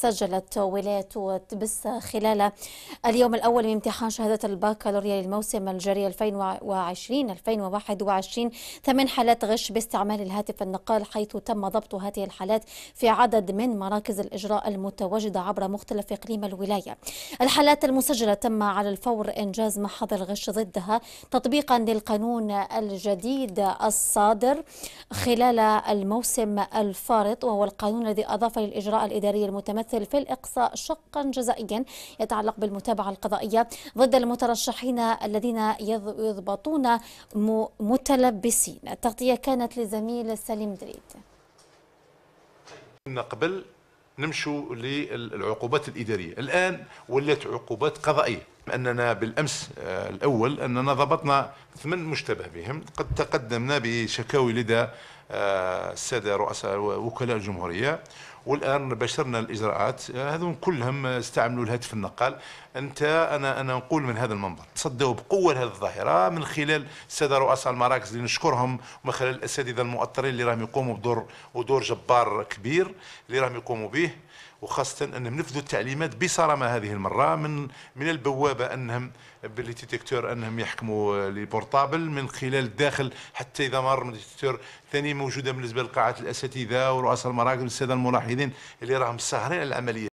سجلت ولاية تبس خلال اليوم الأول من امتحان شهادة الباكالوريا للموسم الجاري 2020-2021 ثمان حالات غش باستعمال الهاتف النقال حيث تم ضبط هذه الحالات في عدد من مراكز الإجراء المتواجدة عبر مختلف إقليم الولاية الحالات المسجلة تم على الفور إنجاز محض الغش ضدها تطبيقا للقانون الجديد الصادر خلال الموسم الفارط وهو القانون الذي أضاف للإجراء الإداري المتمثل تمثل في الإقصاء شقا جزائيا يتعلق بالمتابعة القضائية ضد المترشحين الذين يضبطون متلبسين التغطية كانت لزميل سليم دريد نقبل قبل نمشوا للعقوبات الإدارية الآن ولات عقوبات قضائية أننا بالأمس آه، الأول أننا ضبطنا ثمان مشتبه بهم قد تقدمنا بشكاوي لدى آه، السادة رؤساء وكلاء الجمهورية والان بشرنا الاجراءات آه، هذو كلهم استعملوا الهاتف النقال انت انا انا نقول من هذا المنبر تصدوا بقوه لهذه الظاهره من خلال الساده رؤساء المراكز اللي نشكرهم ومن خلال الاساتذه المؤطرين اللي راهم يقوموا بدور ودور جبار كبير اللي راهم يقوموا به وخاصة أنهم نفذوا التعليمات بصرامة هذه المرة من من البوابة أنهم باللي أنهم يحكموا لي بورتابل من خلال الداخل حتى إذا مر من ثاني موجودة بالنسبة لقاعة الأساتذة ورؤساء المراكز والسادة الملاحظين المعاهدين اللي راهم ساهرين العمليه